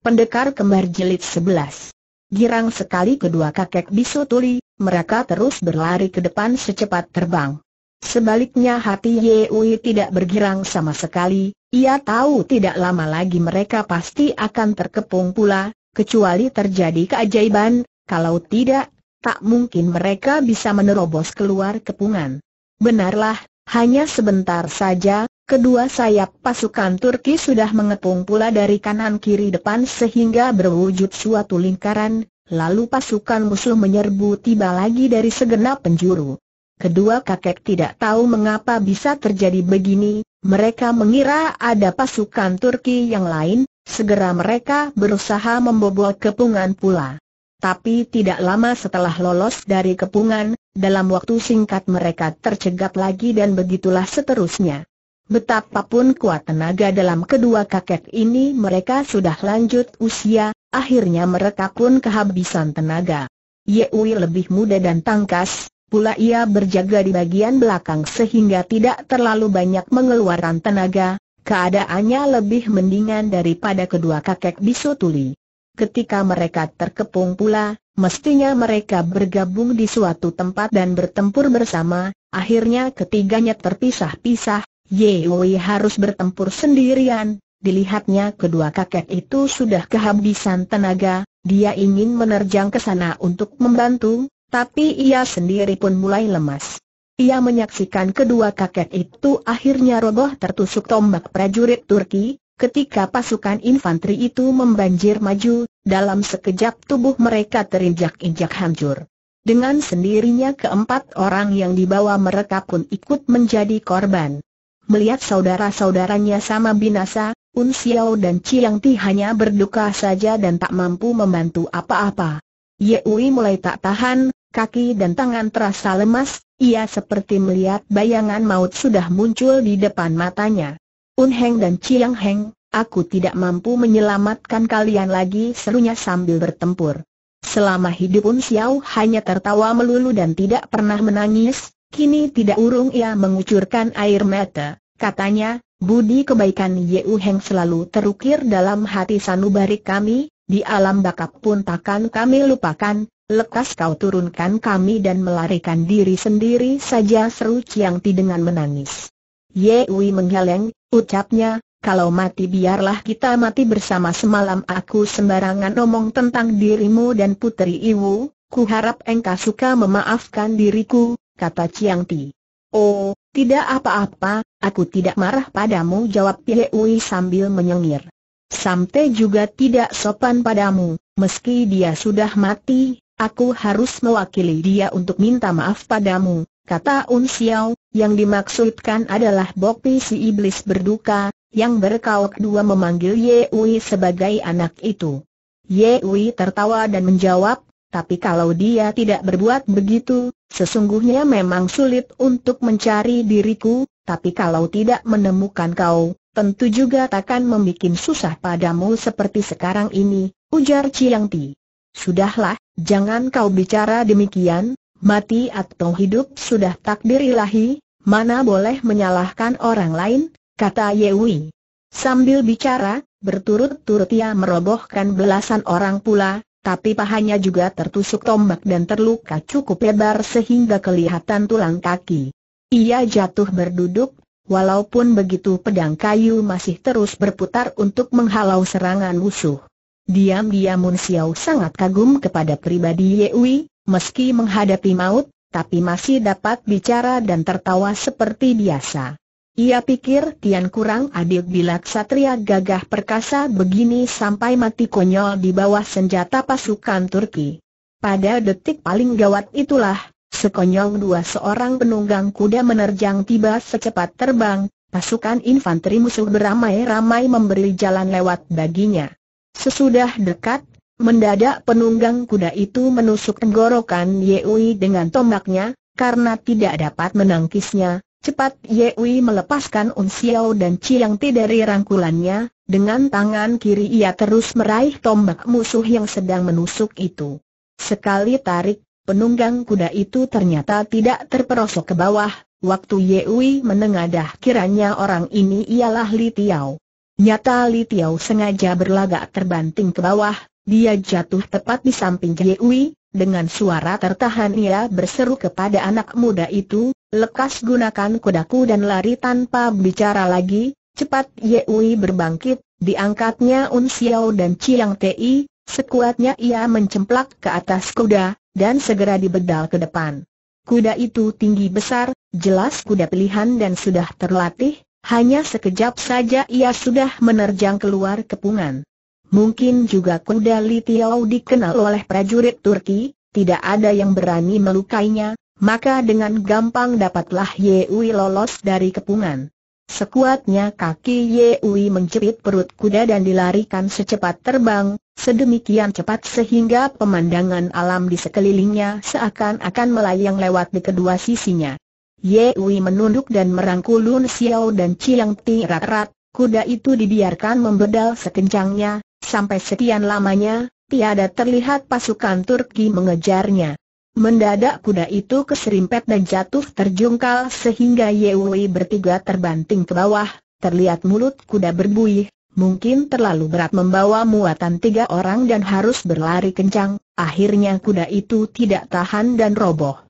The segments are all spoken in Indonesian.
Pendekar Kembar Jilid 11 Girang sekali kedua kakek bisu tuli, mereka terus berlari ke depan secepat terbang. Sebaliknya hati Yeui tidak bergirang sama sekali, ia tahu tidak lama lagi mereka pasti akan terkepung pula, kecuali terjadi keajaiban, kalau tidak, tak mungkin mereka bisa menerobos keluar kepungan. Benarlah, hanya sebentar saja, Kedua sayap pasukan Turki sudah mengepung pula dari kanan kiri depan sehingga berwujud suatu lingkaran, lalu pasukan musuh menyerbu tiba lagi dari segenap penjuru. Kedua kakek tidak tahu mengapa bisa terjadi begini, mereka mengira ada pasukan Turki yang lain, segera mereka berusaha membobol kepungan pula. Tapi tidak lama setelah lolos dari kepungan, dalam waktu singkat mereka tercegat lagi dan begitulah seterusnya. Betapapun kuat tenaga dalam kedua kakek ini mereka sudah lanjut usia, akhirnya mereka pun kehabisan tenaga. Yewi lebih muda dan tangkas, pula ia berjaga di bagian belakang sehingga tidak terlalu banyak mengeluarkan tenaga, keadaannya lebih mendingan daripada kedua kakek bisu tuli. Ketika mereka terkepung pula, mestinya mereka bergabung di suatu tempat dan bertempur bersama, akhirnya ketiganya terpisah-pisah, Yewi harus bertempur sendirian, dilihatnya kedua kakek itu sudah kehabisan tenaga, dia ingin menerjang ke sana untuk membantu, tapi ia sendiri pun mulai lemas. Ia menyaksikan kedua kakek itu akhirnya roboh tertusuk tombak prajurit Turki, Ketika pasukan infanteri itu membanjir maju, dalam sekejap tubuh mereka terinjak-injak hancur. Dengan sendirinya keempat orang yang dibawa mereka pun ikut menjadi korban melihat saudara-saudaranya sama binasa, Un Xiao dan Chiang Ti hanya berduka saja dan tak mampu membantu apa-apa. Ye Ui mulai tak tahan, kaki dan tangan terasa lemas, ia seperti melihat bayangan maut sudah muncul di depan matanya. Un Heng dan Chiang Heng, aku tidak mampu menyelamatkan kalian lagi serunya sambil bertempur. Selama hidup Un Xiao hanya tertawa melulu dan tidak pernah menangis, Kini tidak urung ia mengucurkan air mata, katanya, budi kebaikan Yeu Heng selalu terukir dalam hati sanubari kami, di alam bakap pun takkan kami lupakan, lekas kau turunkan kami dan melarikan diri sendiri saja seru Chiang Ti dengan menangis. Yewi menggeleng, ucapnya, kalau mati biarlah kita mati bersama semalam aku sembarangan omong tentang dirimu dan putri Iwu, ku harap engkau suka memaafkan diriku, kata Chiang Ti. Oh, tidak apa-apa, aku tidak marah padamu jawab Pie Ui sambil menyengir. Sampai juga tidak sopan padamu, meski dia sudah mati, aku harus mewakili dia untuk minta maaf padamu, kata Un Xiao, yang dimaksudkan adalah Bokpi si iblis berduka, yang berkauk dua memanggil Ye Ui sebagai anak itu. Ye Ui tertawa dan menjawab, tapi kalau dia tidak berbuat begitu, Sesungguhnya memang sulit untuk mencari diriku, tapi kalau tidak menemukan kau, tentu juga takkan membuat susah padamu seperti sekarang ini, ujar Chiang Ti. Sudahlah, jangan kau bicara demikian, mati atau hidup sudah takdir ilahi, mana boleh menyalahkan orang lain, kata Yewi. Sambil bicara, berturut-turut ia merobohkan belasan orang pula, tapi pahanya juga tertusuk tombak dan terluka cukup lebar sehingga kelihatan tulang kaki. Ia jatuh berduduk, walaupun begitu pedang kayu masih terus berputar untuk menghalau serangan musuh. Diam-diam Mun Xiao sangat kagum kepada pribadi Yewi, meski menghadapi maut, tapi masih dapat bicara dan tertawa seperti biasa. Ia pikir Tian kurang adil bila ksatria gagah perkasa begini sampai mati konyol di bawah senjata pasukan Turki. Pada detik paling gawat itulah, sekonyol dua seorang penunggang kuda menerjang tiba secepat terbang, pasukan infanteri musuh beramai-ramai memberi jalan lewat baginya. Sesudah dekat, mendadak penunggang kuda itu menusuk tenggorokan Yeui dengan tombaknya, karena tidak dapat menangkisnya, Cepat Ye Wei melepaskan Un Xiao dan Chiang Ti dari rangkulannya, dengan tangan kiri ia terus meraih tombak musuh yang sedang menusuk itu. Sekali tarik, penunggang kuda itu ternyata tidak terperosok ke bawah, waktu Ye Wei menengadah kiranya orang ini ialah Li Tiao. Nyata Li Tiao sengaja berlagak terbanting ke bawah, dia jatuh tepat di samping Ye Wei. Dengan suara tertahan ia berseru kepada anak muda itu, lekas gunakan kudaku dan lari tanpa bicara lagi, cepat Ye Yeui berbangkit, diangkatnya Un Xiao dan Chiang Tei, sekuatnya ia mencemplak ke atas kuda, dan segera dibedal ke depan. Kuda itu tinggi besar, jelas kuda pilihan dan sudah terlatih, hanya sekejap saja ia sudah menerjang keluar kepungan. Mungkin juga kuda Li Tiao dikenal oleh prajurit Turki, tidak ada yang berani melukainya, maka dengan gampang dapatlah Ye Wei lolos dari kepungan. Sekuatnya kaki Ye Wei menjepit perut kuda dan dilarikan secepat terbang, sedemikian cepat sehingga pemandangan alam di sekelilingnya seakan-akan melayang lewat di kedua sisinya. Ye Wei menunduk dan merangkul Lun Xiao dan Chiang Ti rat rat kuda itu dibiarkan membedal sekencangnya, Sampai sekian lamanya, tiada terlihat pasukan Turki mengejarnya. Mendadak kuda itu keserimpet dan jatuh terjungkal sehingga Yewi bertiga terbanting ke bawah, terlihat mulut kuda berbuih, mungkin terlalu berat membawa muatan tiga orang dan harus berlari kencang, akhirnya kuda itu tidak tahan dan roboh.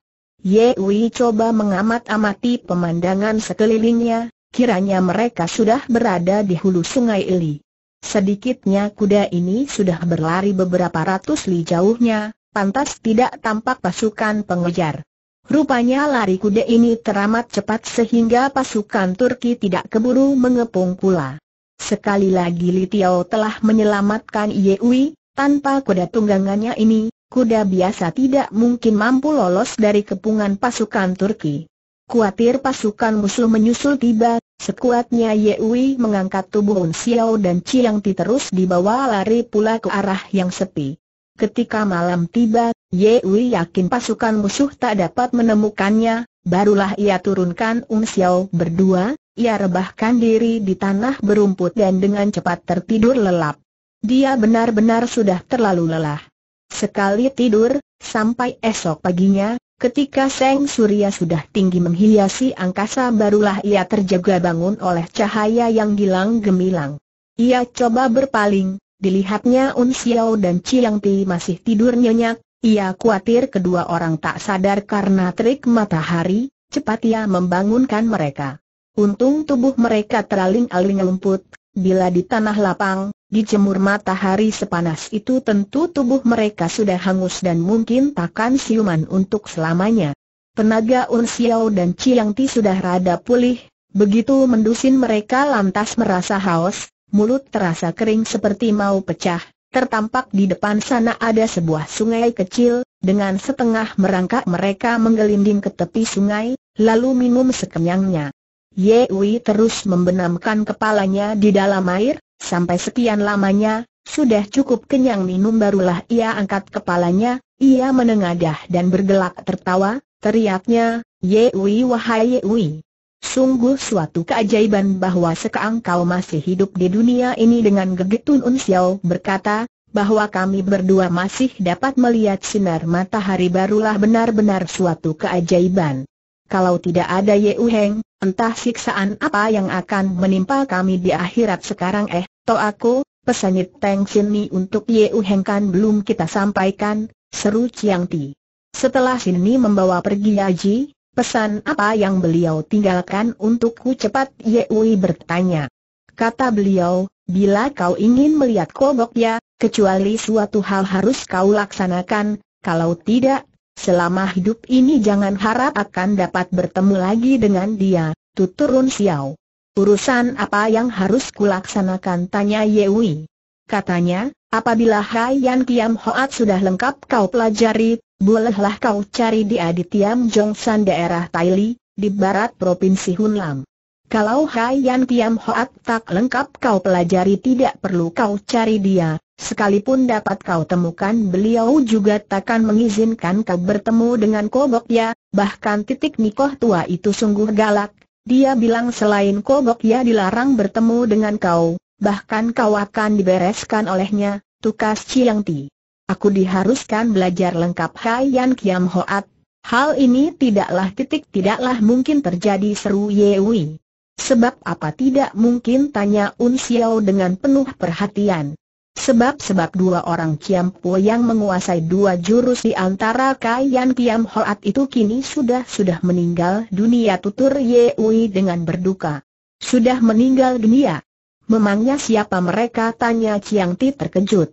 Yewi coba mengamat-amati pemandangan sekelilingnya, kiranya mereka sudah berada di hulu sungai Ili. Sedikitnya kuda ini sudah berlari beberapa ratus li jauhnya, pantas tidak tampak pasukan pengejar. Rupanya lari kuda ini teramat cepat sehingga pasukan Turki tidak keburu mengepung pula. Sekali lagi Li Tiao telah menyelamatkan Yewi, tanpa kuda tunggangannya ini, kuda biasa tidak mungkin mampu lolos dari kepungan pasukan Turki. Kuatir pasukan musuh menyusul tiba, Sekuatnya Ye Wei mengangkat tubuh Un Xiao dan Chiang Ti terus dibawa lari pula ke arah yang sepi. Ketika malam tiba, Ye Wei yakin pasukan musuh tak dapat menemukannya, barulah ia turunkan Un Xiao berdua, ia rebahkan diri di tanah berumput dan dengan cepat tertidur lelap. Dia benar-benar sudah terlalu lelah. Sekali tidur, sampai esok paginya, Ketika Seng Surya sudah tinggi menghiasi angkasa barulah ia terjaga bangun oleh cahaya yang gilang gemilang. Ia coba berpaling, dilihatnya Un Xiao dan Chiang Pi masih tidur nyenyak, ia khawatir kedua orang tak sadar karena terik matahari, cepat ia membangunkan mereka. Untung tubuh mereka teraling-aling lumput, bila di tanah lapang, Dijemur matahari sepanas itu tentu tubuh mereka sudah hangus dan mungkin takkan siuman untuk selamanya. Tenaga Xiao dan Chiang Ti sudah rada pulih, begitu mendusin mereka lantas merasa haus, mulut terasa kering seperti mau pecah. Tertampak di depan sana ada sebuah sungai kecil, dengan setengah merangkak mereka menggelinding ke tepi sungai, lalu minum sekenyangnya. Wei terus membenamkan kepalanya di dalam air, Sampai sekian lamanya, sudah cukup kenyang minum barulah ia angkat kepalanya, ia menengadah dan bergelak tertawa, teriaknya, Yewi wahai Yewi. Sungguh suatu keajaiban bahwa sekarang kau masih hidup di dunia ini dengan Gegetun unsiau berkata, bahwa kami berdua masih dapat melihat sinar matahari barulah benar-benar suatu keajaiban. Kalau tidak ada Yeu Heng, entah siksaan apa yang akan menimpa kami di akhirat sekarang eh, to aku, pesanit Teng Sini untuk Yeu Heng kan belum kita sampaikan, seru Chiang Ti. Setelah Sini membawa pergi Yaji, pesan apa yang beliau tinggalkan untukku cepat Yeui bertanya. Kata beliau, bila kau ingin melihat kobok ya, kecuali suatu hal harus kau laksanakan, kalau tidak, Selama hidup ini jangan harap akan dapat bertemu lagi dengan dia, tutur Lun Xiao. Urusan apa yang harus kulaksanakan tanya Yewi. Katanya, apabila Hai Yan Kiam Hoat sudah lengkap kau pelajari, bolehlah kau cari dia di Tiam Jongsan daerah Taili, di barat Provinsi Hunlam. Kalau Hai Yan Kiam Hoat tak lengkap kau pelajari tidak perlu kau cari dia, Sekalipun dapat kau temukan beliau juga takkan mengizinkan kau bertemu dengan Kobok ya, bahkan titik Nikoh tua itu sungguh galak. Dia bilang selain Kobok ya dilarang bertemu dengan kau, bahkan kau akan dibereskan olehnya, tukas Chiang Ti. Aku diharuskan belajar lengkap Hai Yan Kiam Hoat. Hal ini tidaklah titik tidaklah mungkin terjadi seru Yewi. Sebab apa tidak mungkin tanya Un Xiao dengan penuh perhatian. Sebab-sebab dua orang Kiam Po yang menguasai dua jurus di antara Kaian Kiam Hoat itu kini sudah-sudah meninggal dunia tutur Ye Wei dengan berduka. Sudah meninggal dunia. Memangnya siapa mereka tanya Chiang Ti terkejut.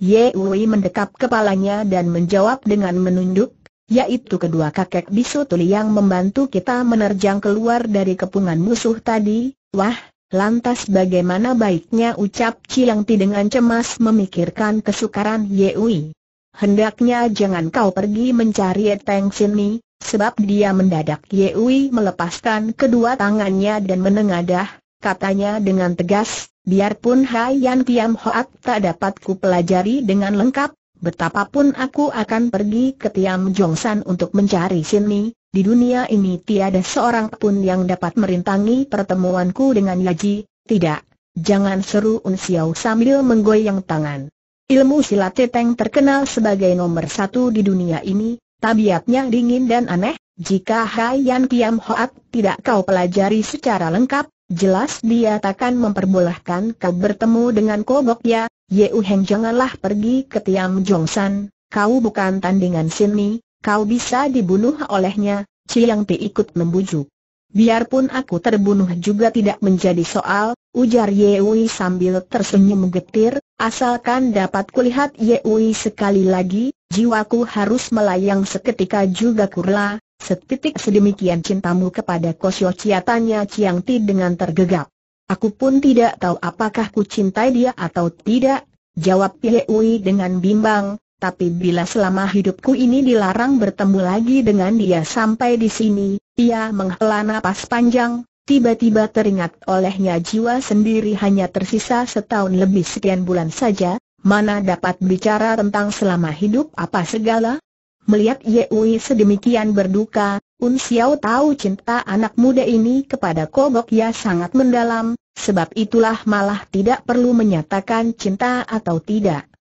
Ye Wei mendekap kepalanya dan menjawab dengan menunduk, yaitu kedua kakek bisu tuli yang membantu kita menerjang keluar dari kepungan musuh tadi, wah, Lantas bagaimana baiknya ucap Chiang Ti dengan cemas memikirkan kesukaran Yeui. Hendaknya jangan kau pergi mencari Teng Sini, sebab dia mendadak Yeui melepaskan kedua tangannya dan menengadah, katanya dengan tegas, biarpun Hai Yan Tiam Hoat tak dapat pelajari dengan lengkap, Betapapun aku akan pergi ke Tiam Jongsan untuk mencari sini, di dunia ini tiada seorang pun yang dapat merintangi pertemuanku dengan Yaji, tidak. Jangan seru Unsiau sambil menggoyang tangan. Ilmu silat Teteng terkenal sebagai nomor satu di dunia ini, tabiatnya dingin dan aneh, jika Hai Yan Kiam Hoat tidak kau pelajari secara lengkap, Jelas dia takkan memperbolehkan kau bertemu dengan kobok ya, Yeu Heng janganlah pergi ke Tiam Jongsan, kau bukan tandingan Sinmi, kau bisa dibunuh olehnya, Chiang Ti ikut membujuk. Biarpun aku terbunuh juga tidak menjadi soal, ujar Yewi sambil tersenyum getir, asalkan dapat kulihat Yewi sekali lagi, jiwaku harus melayang seketika juga kurla, Setitik sedemikian cintamu kepada Kosyo Chia Chiang Ti dengan tergegap. Aku pun tidak tahu apakah ku cintai dia atau tidak, jawab Pie Ui dengan bimbang, tapi bila selama hidupku ini dilarang bertemu lagi dengan dia sampai di sini, ia menghela napas panjang, tiba-tiba teringat olehnya jiwa sendiri hanya tersisa setahun lebih sekian bulan saja, mana dapat bicara tentang selama hidup apa segala, Melihat Ye Wei sedemikian berduka, Un Xiao tahu cinta anak muda ini kepada Kobok Ya sangat mendalam, sebab itulah malah tidak perlu menyatakan cinta atau tidak.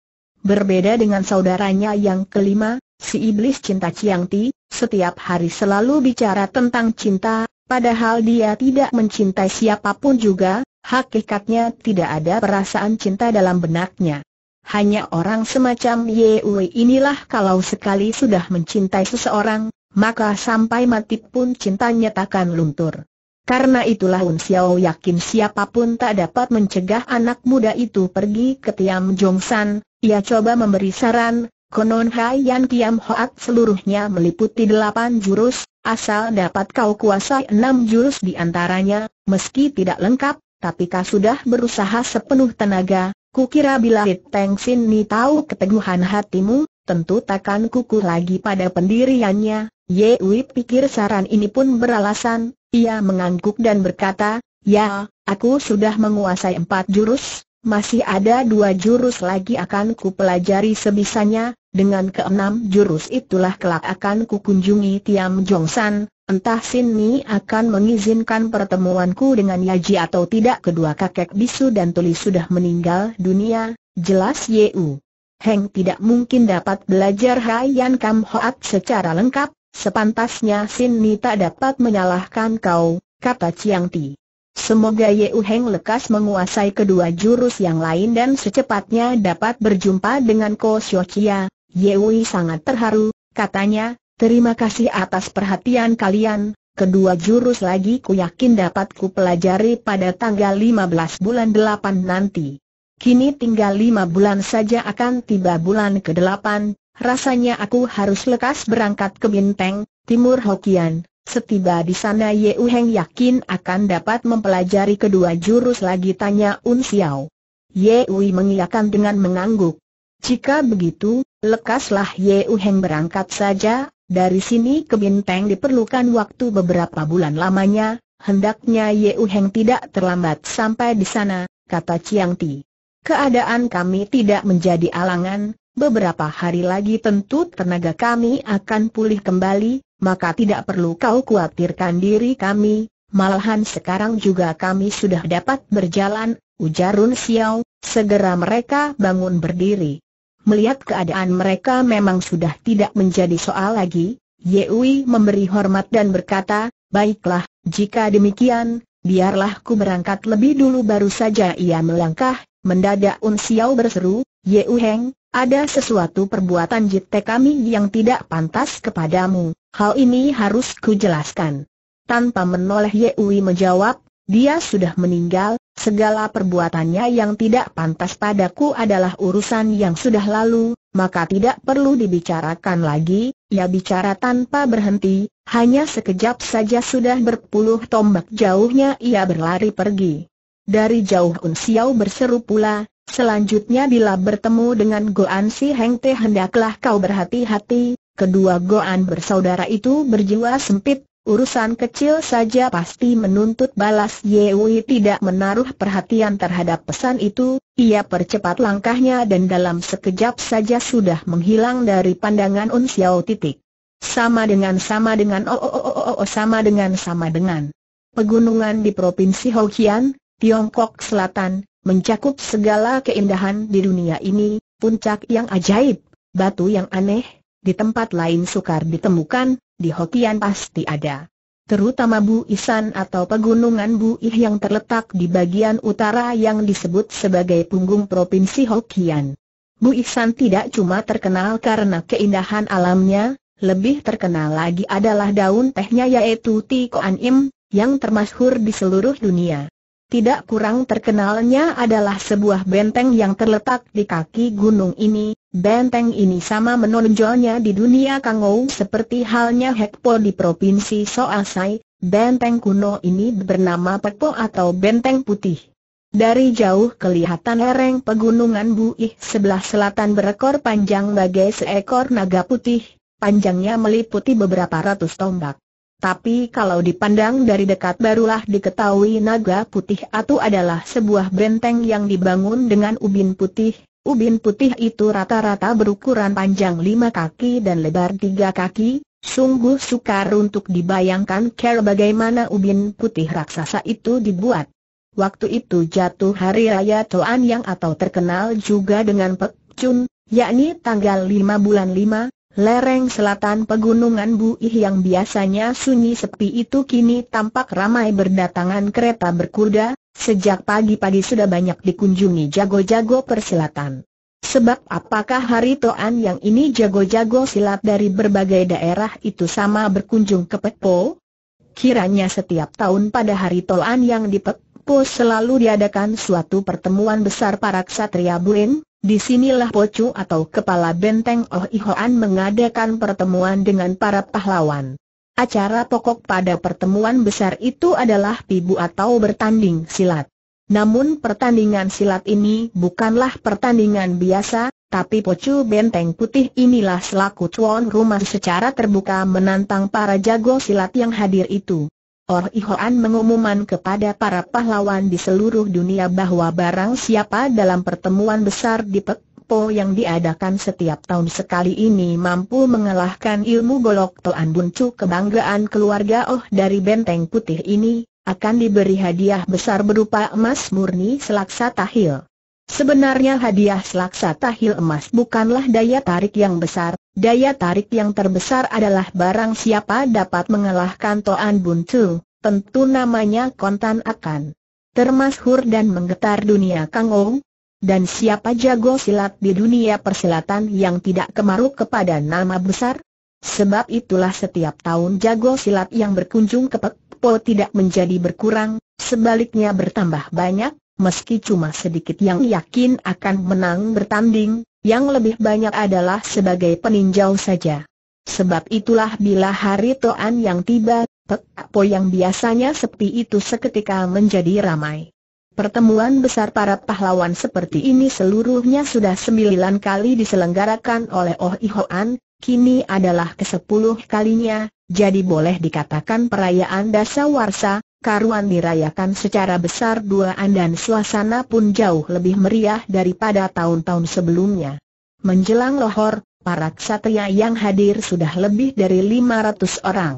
Berbeda dengan saudaranya yang kelima, si iblis cinta Chiang Ti, setiap hari selalu bicara tentang cinta, padahal dia tidak mencintai siapapun juga, hakikatnya tidak ada perasaan cinta dalam benaknya hanya orang semacam Ye Wei inilah kalau sekali sudah mencintai seseorang, maka sampai mati pun cintanya takkan luntur. Karena itulah Un Xiao yakin siapapun tak dapat mencegah anak muda itu pergi ke Tiam San. ia coba memberi saran, konon Hai Yan Tiam Hoat seluruhnya meliputi delapan jurus, asal dapat kau kuasai enam jurus di antaranya, meski tidak lengkap, tapi kau sudah berusaha sepenuh tenaga, Kukira bila Teng Sin Ni tahu keteguhan hatimu, tentu takkan kukuh lagi pada pendiriannya. Wei pikir saran ini pun beralasan, ia mengangguk dan berkata, Ya, aku sudah menguasai empat jurus, masih ada dua jurus lagi akan kupelajari sebisanya, dengan keenam jurus itulah kelak akan kukunjungi Tiam Jong San, Entah Mi akan mengizinkan pertemuanku dengan Yaji atau tidak kedua kakek bisu dan tuli sudah meninggal dunia, jelas Ye U. Heng tidak mungkin dapat belajar Hayan Kam Hoat secara lengkap, sepantasnya Mi tak dapat menyalahkan kau, kata Chiang Ti. Semoga Ye U Heng lekas menguasai kedua jurus yang lain dan secepatnya dapat berjumpa dengan Ko Xiu Chia. Ui sangat terharu, katanya, Terima kasih atas perhatian kalian, kedua jurus lagi ku yakin dapat ku pelajari pada tanggal 15 bulan 8 nanti. Kini tinggal 5 bulan saja akan tiba bulan ke-8, rasanya aku harus lekas berangkat ke Binteng, Timur Hokian. Setiba di sana Ye Heng yakin akan dapat mempelajari kedua jurus lagi tanya Un Xiao. Ye Ui mengiyakan dengan mengangguk. Jika begitu, lekaslah Ye Heng berangkat saja, dari sini ke Binteng diperlukan waktu beberapa bulan lamanya, hendaknya Ye Heng tidak terlambat sampai di sana, kata Chiang Ti. Keadaan kami tidak menjadi alangan, beberapa hari lagi tentu tenaga kami akan pulih kembali, maka tidak perlu kau khawatirkan diri kami, malahan sekarang juga kami sudah dapat berjalan, ujar Run Xiao, segera mereka bangun berdiri. Melihat keadaan mereka memang sudah tidak menjadi soal lagi, Yewi memberi hormat dan berkata, Baiklah, jika demikian, biarlah ku berangkat lebih dulu baru saja ia melangkah, mendadak Un Xiao berseru, Yewi Heng, ada sesuatu perbuatan jite kami yang tidak pantas kepadamu, hal ini harus ku jelaskan. Tanpa menoleh Yewi menjawab, dia sudah meninggal, Segala perbuatannya yang tidak pantas padaku adalah urusan yang sudah lalu, maka tidak perlu dibicarakan lagi, ia ya bicara tanpa berhenti, hanya sekejap saja sudah berpuluh tombak jauhnya ia berlari pergi. Dari jauh Un Xiao berseru pula, selanjutnya bila bertemu dengan Goan Si Heng Te hendaklah kau berhati-hati, kedua Goan bersaudara itu berjiwa sempit, Urusan kecil saja pasti menuntut balas Ye Wei tidak menaruh perhatian terhadap pesan itu, ia percepat langkahnya dan dalam sekejap saja sudah menghilang dari pandangan Un Xiao titik. Sama dengan sama dengan oh oh oh oh, oh sama dengan sama dengan. Pegunungan di Provinsi Hokkien, Tiongkok Selatan, mencakup segala keindahan di dunia ini, puncak yang ajaib, batu yang aneh, di tempat lain sukar ditemukan, di Hokian pasti ada. Terutama Bu Isan atau pegunungan Bu Ih yang terletak di bagian utara yang disebut sebagai punggung Provinsi Hokian. Bu Ihsan tidak cuma terkenal karena keindahan alamnya, lebih terkenal lagi adalah daun tehnya yaitu Tikoan Im, yang termasyhur di seluruh dunia. Tidak kurang terkenalnya adalah sebuah benteng yang terletak di kaki gunung ini, benteng ini sama menonjolnya di dunia Kangou seperti halnya Hekpo di Provinsi Soasai, benteng kuno ini bernama Pekpo atau Benteng Putih. Dari jauh kelihatan lereng pegunungan Buih sebelah selatan berekor panjang bagai seekor naga putih, panjangnya meliputi beberapa ratus tombak. Tapi kalau dipandang dari dekat barulah diketahui naga putih itu adalah sebuah benteng yang dibangun dengan ubin putih. Ubin putih itu rata-rata berukuran panjang lima kaki dan lebar tiga kaki. Sungguh sukar untuk dibayangkan care bagaimana ubin putih raksasa itu dibuat. Waktu itu jatuh hari raya Toan yang atau terkenal juga dengan Pek Chun, yakni tanggal 5 bulan 5, Lereng selatan pegunungan Buih yang biasanya sunyi sepi itu kini tampak ramai berdatangan kereta berkuda, sejak pagi-pagi sudah banyak dikunjungi jago-jago persilatan. Sebab apakah hari Toan yang ini jago-jago silat dari berbagai daerah itu sama berkunjung ke Pekpo? Kiranya setiap tahun pada hari Toan yang di Pekpo selalu diadakan suatu pertemuan besar para ksatria Buin, di sinilah Pocu atau Kepala Benteng Oh Ihoan mengadakan pertemuan dengan para pahlawan. Acara pokok pada pertemuan besar itu adalah pibu atau bertanding silat. Namun pertandingan silat ini bukanlah pertandingan biasa, tapi Pocu Benteng Putih inilah selaku tuan rumah secara terbuka menantang para jago silat yang hadir itu. Or Ihoan mengumuman kepada para pahlawan di seluruh dunia bahwa barang siapa dalam pertemuan besar di Pek Po yang diadakan setiap tahun sekali ini mampu mengalahkan ilmu golok Toan Buncu kebanggaan keluarga Oh dari Benteng Putih ini, akan diberi hadiah besar berupa emas murni selaksa tahil. Sebenarnya hadiah selaksa tahil emas bukanlah daya tarik yang besar, daya tarik yang terbesar adalah barang siapa dapat mengalahkan Toan Bun Tu, tentu namanya kontan akan termasuk dan menggetar dunia Kang Ou. Dan siapa jago silat di dunia persilatan yang tidak kemaruk kepada nama besar? Sebab itulah setiap tahun jago silat yang berkunjung ke Pekpo tidak menjadi berkurang, sebaliknya bertambah banyak, meski cuma sedikit yang yakin akan menang bertanding, yang lebih banyak adalah sebagai peninjau saja. Sebab itulah bila hari Toan yang tiba, Pek yang biasanya sepi itu seketika menjadi ramai. Pertemuan besar para pahlawan seperti ini seluruhnya sudah sembilan kali diselenggarakan oleh Oh Ihoan, kini adalah kesepuluh kalinya, jadi boleh dikatakan perayaan dasawarsa, karuan dirayakan secara besar duaan dan suasana pun jauh lebih meriah daripada tahun-tahun sebelumnya. Menjelang Lohor, para ksatria yang hadir sudah lebih dari 500 orang.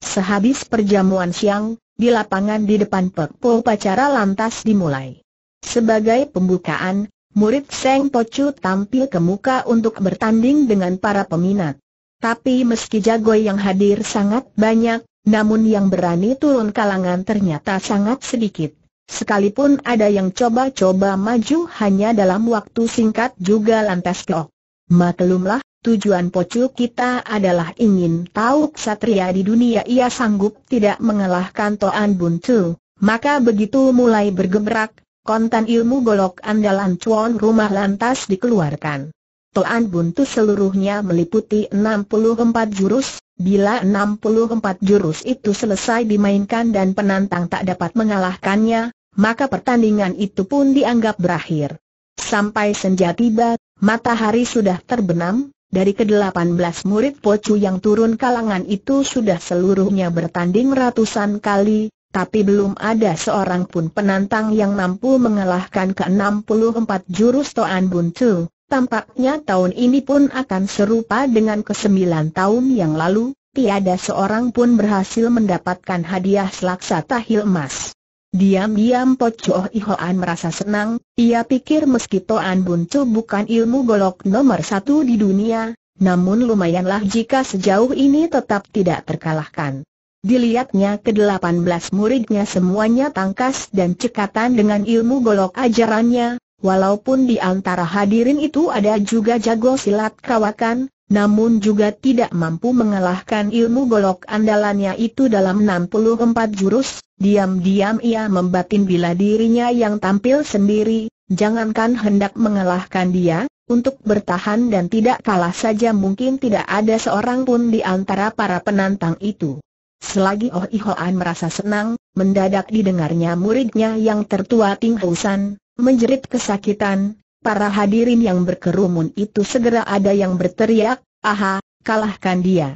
Sehabis perjamuan siang, di lapangan di depan pekpo, upacara lantas dimulai. Sebagai pembukaan, murid Seng Pocu tampil ke muka untuk bertanding dengan para peminat. Tapi meski jago yang hadir sangat banyak, namun yang berani turun kalangan ternyata sangat sedikit. Sekalipun ada yang coba-coba maju hanya dalam waktu singkat juga lantas keok. Maklumlah, tujuan pocu kita adalah ingin tahu ksatria di dunia ia sanggup tidak mengalahkan Toan Buntu. Maka begitu mulai bergebrak, kontan ilmu golok andalan cuan rumah lantas dikeluarkan. Toan Buntu seluruhnya meliputi 64 jurus, Bila 64 jurus itu selesai dimainkan dan penantang tak dapat mengalahkannya, maka pertandingan itu pun dianggap berakhir. Sampai senja tiba, matahari sudah terbenam, dari ke-18 murid pocu yang turun kalangan itu sudah seluruhnya bertanding ratusan kali, tapi belum ada seorang pun penantang yang mampu mengalahkan ke-64 jurus Toan Buntu. Tampaknya tahun ini pun akan serupa dengan kesembilan tahun yang lalu, tiada seorang pun berhasil mendapatkan hadiah selaksa tahil emas. Diam-diam Po Ihoan merasa senang, ia pikir meski Toan Bun Cho bukan ilmu golok nomor satu di dunia, namun lumayanlah jika sejauh ini tetap tidak terkalahkan. Dilihatnya ke-18 muridnya semuanya tangkas dan cekatan dengan ilmu golok ajarannya, Walaupun di antara hadirin itu ada juga jago silat kawakan, namun juga tidak mampu mengalahkan ilmu golok andalannya itu dalam 64 jurus, diam-diam ia membatin bila dirinya yang tampil sendiri, jangankan hendak mengalahkan dia, untuk bertahan dan tidak kalah saja mungkin tidak ada seorang pun di antara para penantang itu. Selagi Oh Ihoan merasa senang, mendadak didengarnya muridnya yang tertua Ting Housan, Menjerit kesakitan, para hadirin yang berkerumun itu segera ada yang berteriak, aha, kalahkan dia.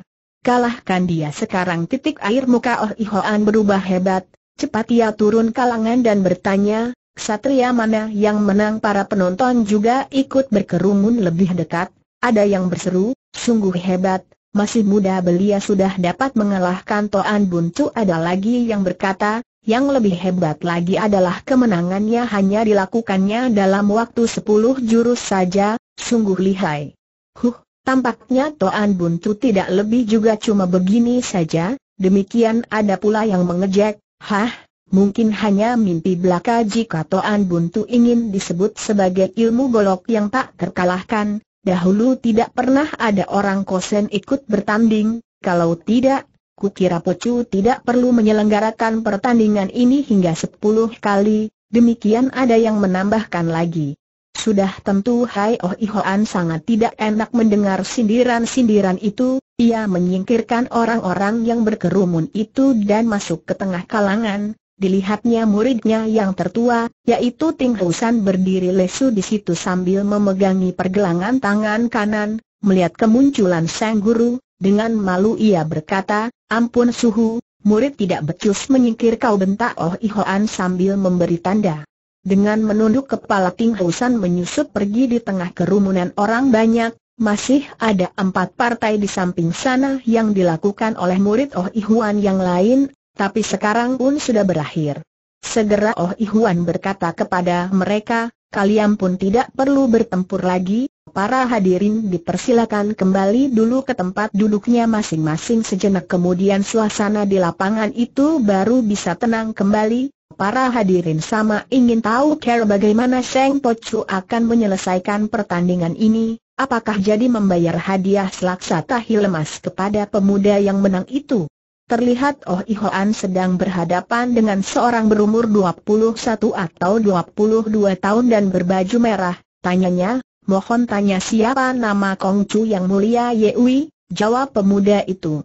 Kalahkan dia sekarang titik air muka Oh Ihoan berubah hebat, cepat ia turun kalangan dan bertanya, Satria mana yang menang para penonton juga ikut berkerumun lebih dekat, ada yang berseru, sungguh hebat, masih muda belia sudah dapat mengalahkan Toan Buntu ada lagi yang berkata, yang lebih hebat lagi adalah kemenangannya hanya dilakukannya dalam waktu sepuluh jurus saja, sungguh lihai. Huh, tampaknya Toan Buntu tidak lebih juga cuma begini saja, demikian ada pula yang mengejek, hah, mungkin hanya mimpi belaka jika Toan Buntu ingin disebut sebagai ilmu golok yang tak terkalahkan, dahulu tidak pernah ada orang kosen ikut bertanding, kalau tidak, Kukira Pocu tidak perlu menyelenggarakan pertandingan ini hingga sepuluh kali, demikian ada yang menambahkan lagi. Sudah tentu Hai Oh Ihoan sangat tidak enak mendengar sindiran-sindiran itu, ia menyingkirkan orang-orang yang berkerumun itu dan masuk ke tengah kalangan, dilihatnya muridnya yang tertua, yaitu Ting Husan berdiri lesu di situ sambil memegangi pergelangan tangan kanan, melihat kemunculan sang guru, dengan malu ia berkata, ampun suhu, murid tidak becus menyingkir kau bentak Oh Ihoan sambil memberi tanda. Dengan menunduk kepala Ting Husan menyusup pergi di tengah kerumunan orang banyak, masih ada empat partai di samping sana yang dilakukan oleh murid Oh Ihuan yang lain, tapi sekarang pun sudah berakhir. Segera Oh Ihuan berkata kepada mereka, kalian pun tidak perlu bertempur lagi, para hadirin dipersilakan kembali dulu ke tempat duduknya masing-masing sejenak kemudian suasana di lapangan itu baru bisa tenang kembali, para hadirin sama ingin tahu cara bagaimana Sheng Po akan menyelesaikan pertandingan ini, apakah jadi membayar hadiah selaksa tahi lemas kepada pemuda yang menang itu. Terlihat Oh Ihoan sedang berhadapan dengan seorang berumur 21 atau 22 tahun dan berbaju merah, tanyanya, mohon tanya siapa nama Kong Kongcu yang mulia Yewi, jawab pemuda itu.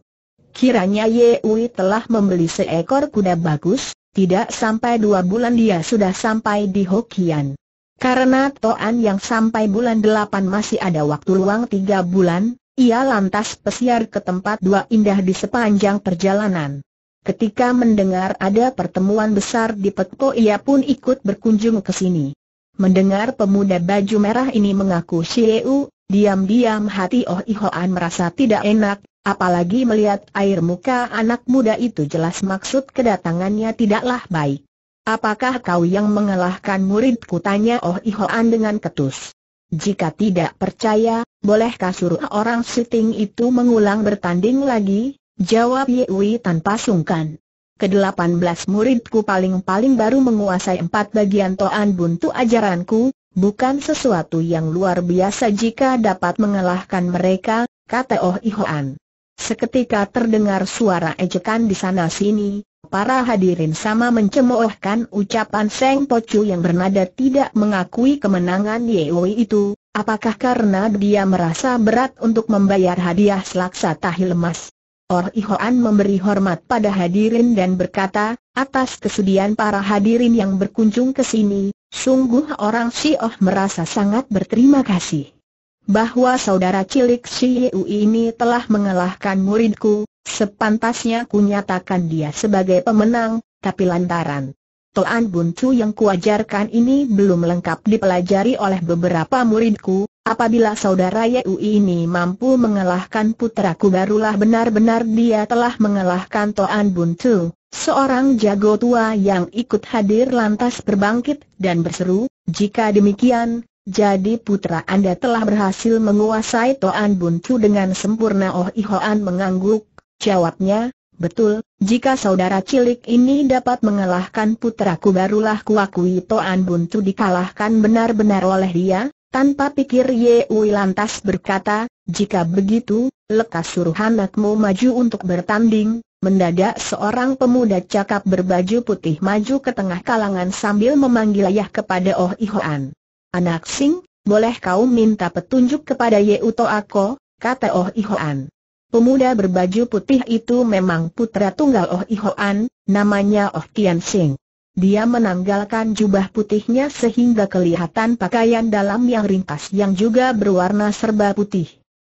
Kiranya Yewi telah membeli seekor kuda bagus, tidak sampai dua bulan dia sudah sampai di Hokian. Karena Toan yang sampai bulan 8 masih ada waktu luang tiga bulan, ia lantas pesiar ke tempat dua indah di sepanjang perjalanan. Ketika mendengar ada pertemuan besar di Petko ia pun ikut berkunjung ke sini. Mendengar pemuda baju merah ini mengaku Xieu, diam-diam hati Oh Ihoan merasa tidak enak, apalagi melihat air muka anak muda itu jelas maksud kedatangannya tidaklah baik. Apakah kau yang mengalahkan muridku tanya Oh Ihoan dengan ketus. Jika tidak percaya, bolehkah suruh orang syuting itu mengulang bertanding lagi? Jawab Ye Wei tanpa sungkan. Kedelapan belas muridku paling-paling baru menguasai empat bagian toan buntu ajaranku, bukan sesuatu yang luar biasa jika dapat mengalahkan mereka, kata Oh Ihoan. Seketika terdengar suara ejekan di sana-sini, para hadirin sama mencemoohkan ucapan Seng Pocu yang bernada tidak mengakui kemenangan Wei itu, apakah karena dia merasa berat untuk membayar hadiah selaksa tahil emas. Or Ihoan memberi hormat pada hadirin dan berkata, atas kesudian para hadirin yang berkunjung ke sini, sungguh orang Oh merasa sangat berterima kasih bahwa saudara cilik Si Yu ini telah mengalahkan muridku, sepantasnya ku dia sebagai pemenang, tapi lantaran Toan Buncu yang kuajarkan ini belum lengkap dipelajari oleh beberapa muridku, apabila saudara Yu ini mampu mengalahkan putraku barulah benar-benar dia telah mengalahkan Toan Buncu. Seorang jago tua yang ikut hadir lantas berbangkit dan berseru, jika demikian, jadi putra Anda telah berhasil menguasai Toan Bun Chu dengan sempurna Oh Ihoan mengangguk, jawabnya, betul, jika saudara cilik ini dapat mengalahkan putraku barulah kuakui Toan Bun Chu dikalahkan benar-benar oleh dia, tanpa pikir Ye Ui lantas berkata, jika begitu, lekas suruh anakmu maju untuk bertanding, Mendadak seorang pemuda cakap berbaju putih maju ke tengah kalangan sambil memanggil ayah kepada Oh Ihoan. Anak Sing, boleh kau minta petunjuk kepada Yeuto Ako, kata Oh Ihoan. Pemuda berbaju putih itu memang putra tunggal Oh Ihoan, namanya Oh Tian Sing. Dia menanggalkan jubah putihnya sehingga kelihatan pakaian dalam yang ringkas yang juga berwarna serba putih.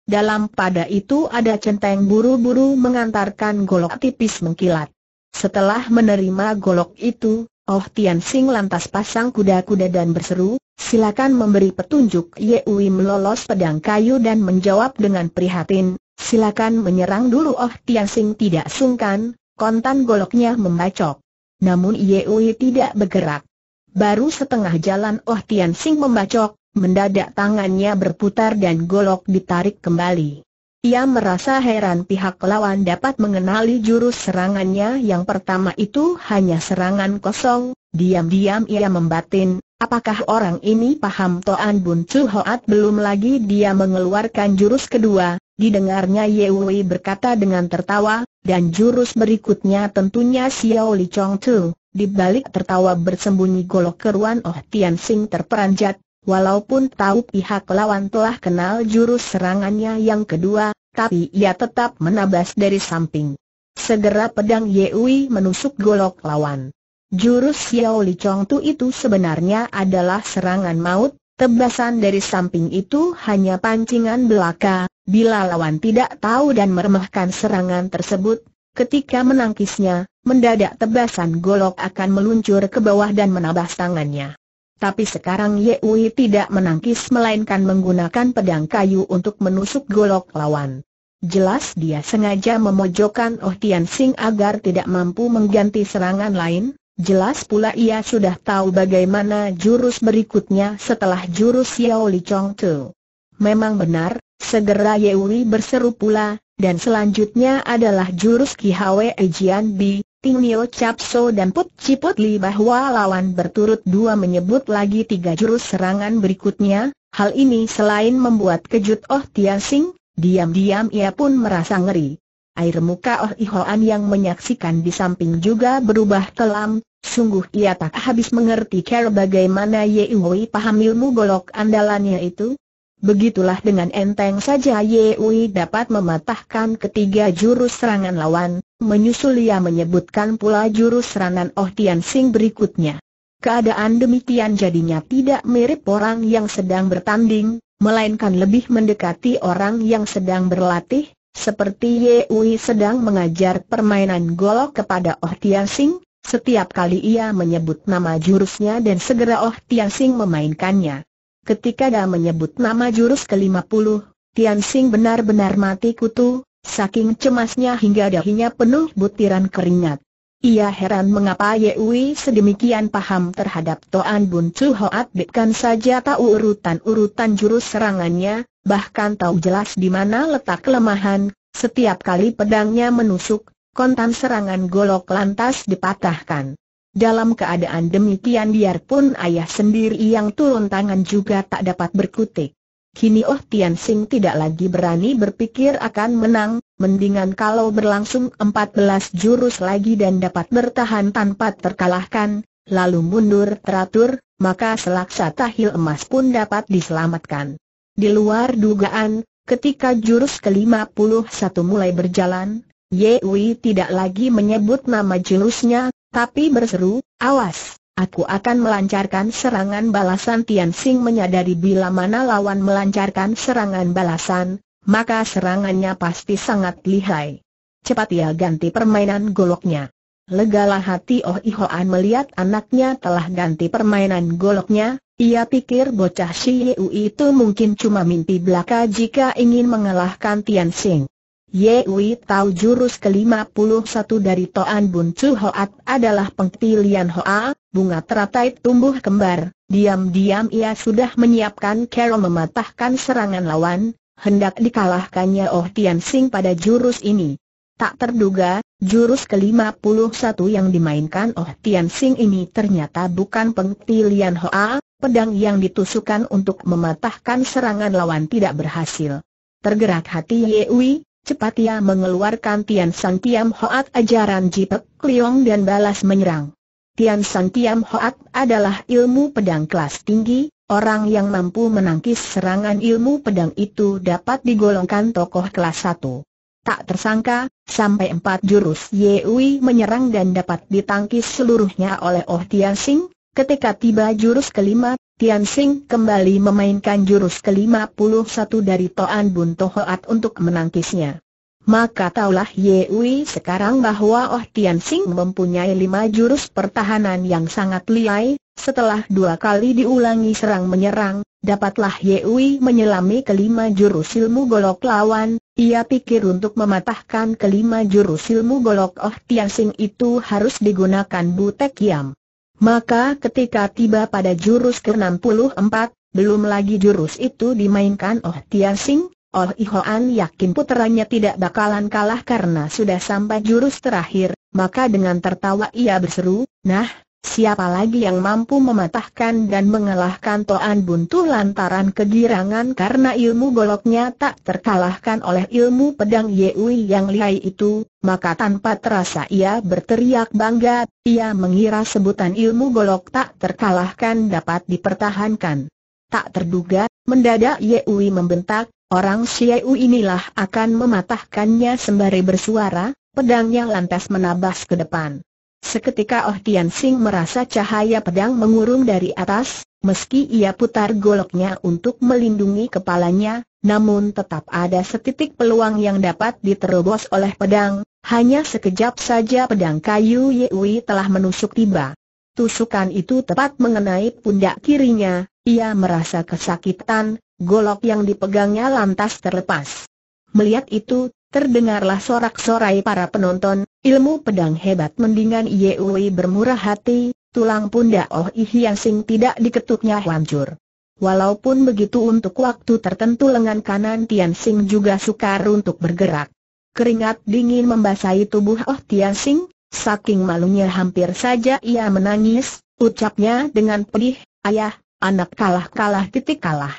Dalam pada itu ada centeng buru-buru mengantarkan golok tipis mengkilat. Setelah menerima golok itu, Oh Tian Sing lantas pasang kuda-kuda dan berseru, silakan memberi petunjuk Yewi melolos pedang kayu dan menjawab dengan prihatin, silakan menyerang dulu Oh Tian Sing tidak sungkan, kontan goloknya membacok. Namun Ye Yewi tidak bergerak. Baru setengah jalan Oh Tian Sing membacok, mendadak tangannya berputar dan golok ditarik kembali. Ia merasa heran pihak lawan dapat mengenali jurus serangannya yang pertama itu hanya serangan kosong, diam-diam ia membatin, Apakah orang ini paham Toan Bun Chu Hoat belum lagi dia mengeluarkan jurus kedua, didengarnya Ye Wei berkata dengan tertawa, dan jurus berikutnya tentunya Xiao Li Chong Tu. Di balik tertawa bersembunyi golok keruan Oh Tian Sing terperanjat, walaupun tahu pihak lawan telah kenal jurus serangannya yang kedua, tapi ia tetap menabas dari samping. Segera pedang Ye Wei menusuk golok lawan. Jurus Xiao Li Chong Tu itu sebenarnya adalah serangan maut, tebasan dari samping itu hanya pancingan belaka, bila lawan tidak tahu dan meremehkan serangan tersebut, ketika menangkisnya, mendadak tebasan golok akan meluncur ke bawah dan menabas tangannya. Tapi sekarang Ye Wei tidak menangkis melainkan menggunakan pedang kayu untuk menusuk golok lawan. Jelas dia sengaja memojokkan Oh Tian Sing agar tidak mampu mengganti serangan lain, Jelas pula ia sudah tahu bagaimana jurus berikutnya setelah jurus Yao Li Chong Tu. Memang benar, segera Yewi berseru pula, dan selanjutnya adalah jurus Ki Hwe Ejian Bi, Ting Nio Chap So dan Put Ciput Li bahwa lawan berturut dua menyebut lagi tiga jurus serangan berikutnya, hal ini selain membuat kejut Oh Tian Sing, diam-diam ia pun merasa ngeri air muka Oh Ihoan yang menyaksikan di samping juga berubah kelam, sungguh ia tak habis mengerti cara bagaimana Ye Wei paham ilmu golok andalannya itu. Begitulah dengan enteng saja Ye Wei dapat mematahkan ketiga jurus serangan lawan, menyusul ia menyebutkan pula jurus serangan Oh Tian Sing berikutnya. Keadaan demikian jadinya tidak mirip orang yang sedang bertanding, melainkan lebih mendekati orang yang sedang berlatih, seperti Ye Ui sedang mengajar permainan golok kepada Oh Tian Sing, setiap kali ia menyebut nama jurusnya dan segera Oh Tian Sing memainkannya. Ketika dia menyebut nama jurus ke-50, Tian Sing benar-benar mati kutu, saking cemasnya hingga dahinya penuh butiran keringat. Ia heran mengapa Ye Wei sedemikian paham terhadap Toan Bun Chu Hoat Bek kan saja tahu urutan-urutan jurus serangannya, bahkan tahu jelas di mana letak kelemahan, setiap kali pedangnya menusuk, kontan serangan golok lantas dipatahkan. Dalam keadaan demikian biarpun ayah sendiri yang turun tangan juga tak dapat berkutik. Kini Oh Tian Sing tidak lagi berani berpikir akan menang, mendingan kalau berlangsung 14 jurus lagi dan dapat bertahan tanpa terkalahkan, lalu mundur teratur, maka selaksa tahil emas pun dapat diselamatkan. Di luar dugaan, ketika jurus ke-51 mulai berjalan, Yewi tidak lagi menyebut nama jurusnya, tapi berseru, awas, aku akan melancarkan serangan balasan Tian Sing menyadari bila mana lawan melancarkan serangan balasan, maka serangannya pasti sangat lihai. Cepat ia ganti permainan goloknya. Legalah hati Oh Ihoan melihat anaknya telah ganti permainan goloknya, ia pikir bocah Shi U itu mungkin cuma mimpi belaka jika ingin mengalahkan Tian Sing. Yewi tahu jurus ke-51 dari Toan Bun Chu Hoat adalah pengpilian Hoa, bunga teratai tumbuh kembar. Diam-diam ia sudah menyiapkan cara mematahkan serangan lawan, hendak dikalahkannya Oh Tian Sing pada jurus ini. Tak terduga, Jurus ke-51 yang dimainkan Oh Tian Sing ini ternyata bukan pengtilian Hoa, pedang yang ditusukkan untuk mematahkan serangan lawan tidak berhasil. Tergerak hati Ye Wei, cepat ia mengeluarkan Tian Sang Tiam Hoat ajaran Jipek Kliong dan balas menyerang. Tian Sang Tiam Hoat adalah ilmu pedang kelas tinggi, orang yang mampu menangkis serangan ilmu pedang itu dapat digolongkan tokoh kelas 1. Tak tersangka, sampai empat jurus Yewi menyerang dan dapat ditangkis seluruhnya oleh Oh Tian Sing. Ketika tiba jurus kelima, Tian Sing kembali memainkan jurus kelima puluh satu dari Toan Bun Tohoat untuk menangkisnya. Maka taulah Yewi sekarang bahwa Oh Tian Sing mempunyai lima jurus pertahanan yang sangat liai, setelah dua kali diulangi serang-menyerang, dapatlah Yewi menyelami kelima jurus ilmu golok lawan, ia pikir untuk mematahkan kelima jurus ilmu golok Oh Tian itu harus digunakan Butek Yam. Maka ketika tiba pada jurus ke-64, belum lagi jurus itu dimainkan Oh Tian Sing, Oh Ihoan yakin puteranya tidak bakalan kalah karena sudah sampai jurus terakhir, maka dengan tertawa ia berseru, Nah, Siapa lagi yang mampu mematahkan dan mengalahkan Toan Buntu lantaran kegirangan karena ilmu goloknya tak terkalahkan oleh ilmu pedang Yeui yang lihai itu, maka tanpa terasa ia berteriak bangga, ia mengira sebutan ilmu golok tak terkalahkan dapat dipertahankan. Tak terduga, mendadak Yeui membentak, orang Xieu inilah akan mematahkannya sembari bersuara, pedangnya lantas menabas ke depan. Seketika Oh Tian Sing merasa cahaya pedang mengurung dari atas, meski ia putar goloknya untuk melindungi kepalanya, namun tetap ada setitik peluang yang dapat diterobos oleh pedang, hanya sekejap saja pedang kayu Yewi telah menusuk tiba. Tusukan itu tepat mengenai pundak kirinya, ia merasa kesakitan, golok yang dipegangnya lantas terlepas. Melihat itu, terdengarlah sorak-sorai para penonton, Ilmu pedang hebat mendingan Yeui bermurah hati, tulang pundak Oh Ihian Sing tidak diketuknya hancur. Walaupun begitu untuk waktu tertentu lengan kanan Tian Sing juga sukar untuk bergerak. Keringat dingin membasahi tubuh Oh Tian Sing, saking malunya hampir saja ia menangis, ucapnya dengan pedih, Ayah, anak kalah-kalah titik kalah.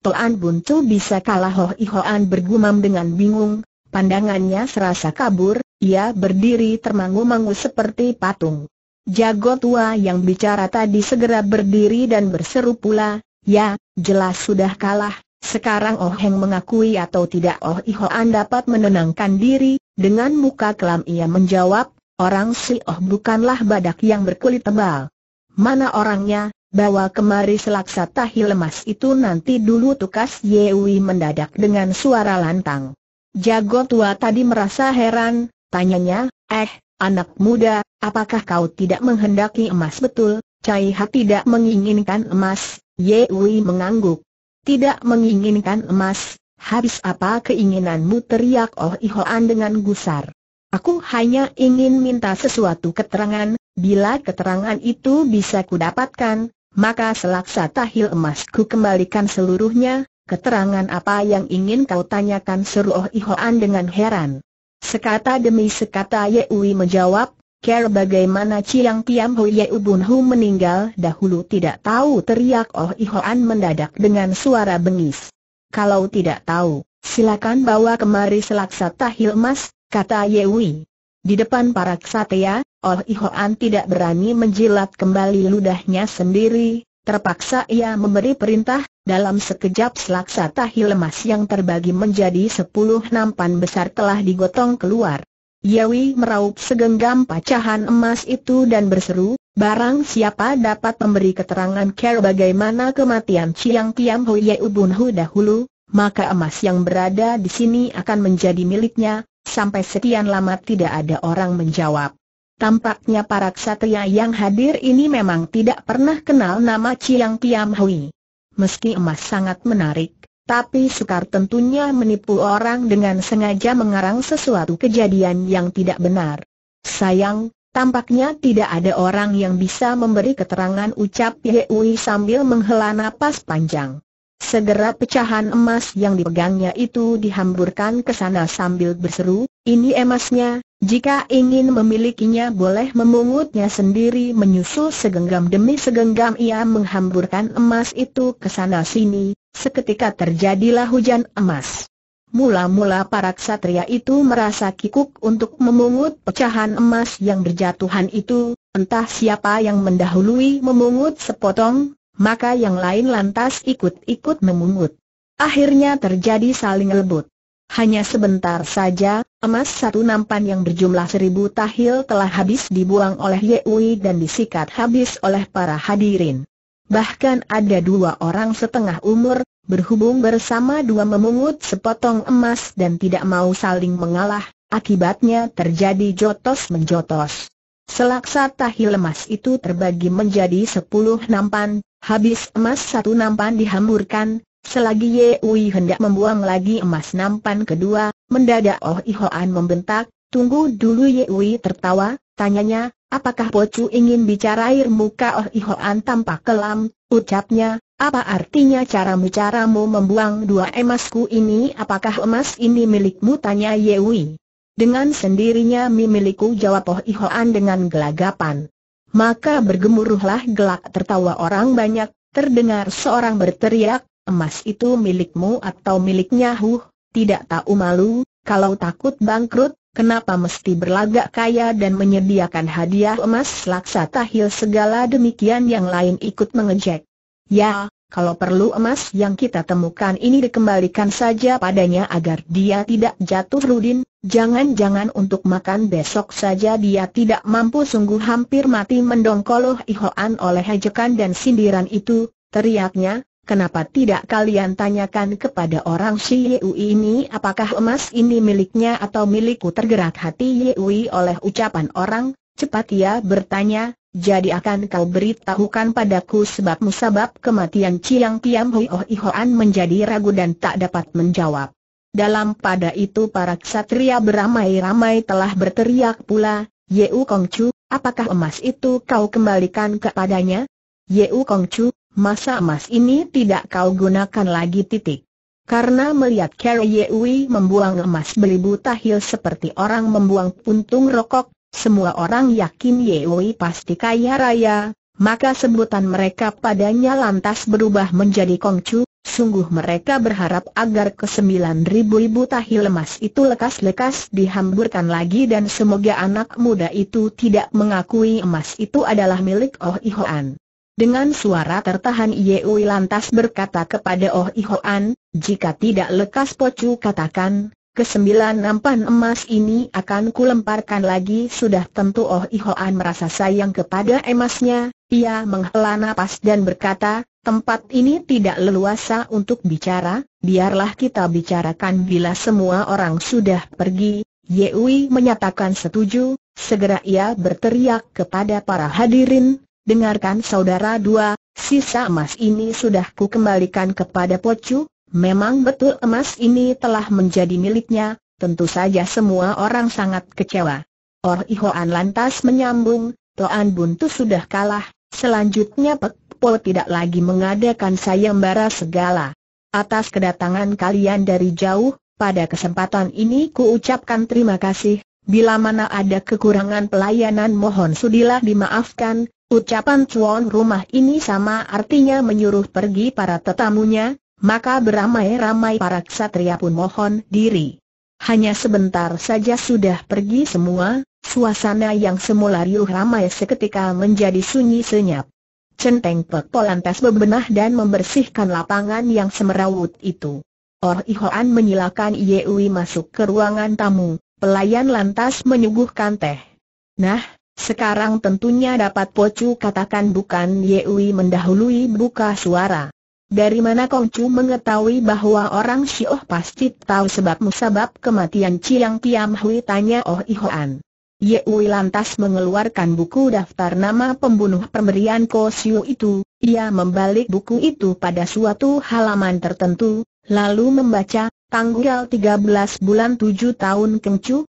Toan Buncu bisa kalah Oh Ihoan bergumam dengan bingung, pandangannya serasa kabur, ia berdiri termangu-mangu seperti patung. Jago tua yang bicara tadi segera berdiri dan berseru pula, ya, jelas sudah kalah, sekarang Oh Heng mengakui atau tidak Oh Ihoan dapat menenangkan diri, dengan muka kelam ia menjawab, orang si Oh bukanlah badak yang berkulit tebal. Mana orangnya, bawa kemari selaksa tahi lemas itu nanti dulu tukas Yewi mendadak dengan suara lantang. Jago tua tadi merasa heran, Tanyanya, eh, anak muda, apakah kau tidak menghendaki emas betul? Cai Ha tidak menginginkan emas, Wei mengangguk. Tidak menginginkan emas, habis apa keinginanmu teriak Oh Ihoan dengan gusar. Aku hanya ingin minta sesuatu keterangan, bila keterangan itu bisa kudapatkan, maka selaksa tahil emasku kembalikan seluruhnya, keterangan apa yang ingin kau tanyakan seru Oh Ihoan dengan heran. Sekata demi sekata Yewi menjawab, Care bagaimana Chiang Piam Hu Ye Ubun Hu meninggal dahulu tidak tahu teriak Oh Ihoan mendadak dengan suara bengis. Kalau tidak tahu, silakan bawa kemari selaksa tahil mas, kata Yewi. Di depan para ksatria, Oh Ihoan tidak berani menjilat kembali ludahnya sendiri, Terpaksa ia memberi perintah, dalam sekejap selaksa tahi lemas yang terbagi menjadi sepuluh nampan besar telah digotong keluar. Yawi meraup segenggam pacahan emas itu dan berseru, barang siapa dapat memberi keterangan care bagaimana kematian Chiang Kiam Hoye Ubun Hu dahulu, maka emas yang berada di sini akan menjadi miliknya, sampai sekian lama tidak ada orang menjawab. Tampaknya para ksatria yang hadir ini memang tidak pernah kenal nama Chiang Piam Hui. Meski emas sangat menarik, tapi sukar tentunya menipu orang dengan sengaja mengarang sesuatu kejadian yang tidak benar. Sayang, tampaknya tidak ada orang yang bisa memberi keterangan ucap Yehui sambil menghela napas panjang. Segera pecahan emas yang dipegangnya itu dihamburkan ke sana sambil berseru, ini emasnya, jika ingin memilikinya boleh memungutnya sendiri menyusul segenggam demi segenggam ia menghamburkan emas itu ke sana sini, seketika terjadilah hujan emas. Mula-mula para ksatria itu merasa kikuk untuk memungut pecahan emas yang berjatuhan itu, entah siapa yang mendahului memungut sepotong, maka yang lain lantas ikut-ikut memungut. Akhirnya terjadi saling lebut. Hanya sebentar saja, emas satu nampan yang berjumlah seribu tahil telah habis dibuang oleh Ye dan disikat habis oleh para hadirin. Bahkan ada dua orang setengah umur, berhubung bersama dua memungut sepotong emas dan tidak mau saling mengalah, akibatnya terjadi jotos-menjotos. Selaksa tahil emas itu terbagi menjadi sepuluh nampan, habis emas satu nampan dihamburkan, Selagi Ye Wei hendak membuang lagi emas nampan kedua, mendadak Oh Ihoan membentak, tunggu dulu Ye Wei tertawa, tanyanya, apakah Pocu ingin bicara air muka Oh Ihoan tampak kelam, ucapnya, apa artinya caramu-caramu membuang dua emasku ini apakah emas ini milikmu tanya Ye Wei. Dengan sendirinya milikku jawab Oh Ihoan dengan gelagapan. Maka bergemuruhlah gelak tertawa orang banyak, terdengar seorang berteriak, emas itu milikmu atau miliknya Huh, tidak tahu malu, kalau takut bangkrut, kenapa mesti berlagak kaya dan menyediakan hadiah emas laksa tahil segala demikian yang lain ikut mengejek. Ya, kalau perlu emas yang kita temukan ini dikembalikan saja padanya agar dia tidak jatuh rudin, jangan-jangan untuk makan besok saja dia tidak mampu sungguh hampir mati mendongkoloh ihoan oleh hajekan dan sindiran itu, teriaknya, Kenapa tidak kalian tanyakan kepada orang si Yui ini apakah emas ini miliknya atau milikku tergerak hati Yui oleh ucapan orang, cepat ia bertanya, jadi akan kau beritahukan padaku sebab musabab kematian cilang Kiam Hui Oh Ihoan menjadi ragu dan tak dapat menjawab. Dalam pada itu para ksatria beramai-ramai telah berteriak pula, Yeu Chu, apakah emas itu kau kembalikan kepadanya? Yeu Chu? Masa emas ini tidak kau gunakan lagi titik. Karena melihat Kera Yewi membuang emas belibu tahil seperti orang membuang puntung rokok, semua orang yakin Yewi pasti kaya raya, maka sebutan mereka padanya lantas berubah menjadi Kongcu, sungguh mereka berharap agar kesembilan ribu-ribu tahil emas itu lekas-lekas dihamburkan lagi dan semoga anak muda itu tidak mengakui emas itu adalah milik Oh Ihoan. Dengan suara tertahan Yewi lantas berkata kepada Oh Ihoan, jika tidak lekas pocu katakan, kesembilan nampan emas ini akan kulemparkan lagi. Sudah tentu Oh Ihoan merasa sayang kepada emasnya, ia menghela nafas dan berkata, tempat ini tidak leluasa untuk bicara, biarlah kita bicarakan bila semua orang sudah pergi. Yewi menyatakan setuju, segera ia berteriak kepada para hadirin, dengarkan saudara dua, sisa emas ini sudah ku kembalikan kepada Pocu, memang betul emas ini telah menjadi miliknya, tentu saja semua orang sangat kecewa. Or Ihoan lantas menyambung, Toan Buntu sudah kalah, selanjutnya Pek Po tidak lagi mengadakan sayembara segala. Atas kedatangan kalian dari jauh, pada kesempatan ini ku ucapkan terima kasih, bila mana ada kekurangan pelayanan mohon sudilah dimaafkan, Ucapan cuan rumah ini sama artinya menyuruh pergi para tetamunya, maka beramai-ramai para ksatria pun mohon diri. Hanya sebentar saja sudah pergi semua, suasana yang semula riuh ramai seketika menjadi sunyi senyap. Centeng Pek Polantas bebenah dan membersihkan lapangan yang semerawut itu. Or Ihoan menyilakan Yewi masuk ke ruangan tamu, pelayan lantas menyuguhkan teh. Nah, sekarang tentunya dapat Pocu katakan bukan Yewi mendahului buka suara. Dari mana Kongcu mengetahui bahwa orang Sioh pasti tahu sebab musabab kematian Chiang Piam Hui tanya Oh Ihoan. Yewi lantas mengeluarkan buku daftar nama pembunuh pemberian Ko Siu itu, ia membalik buku itu pada suatu halaman tertentu, lalu membaca, tanggal 13 bulan 7 tahun kengchu.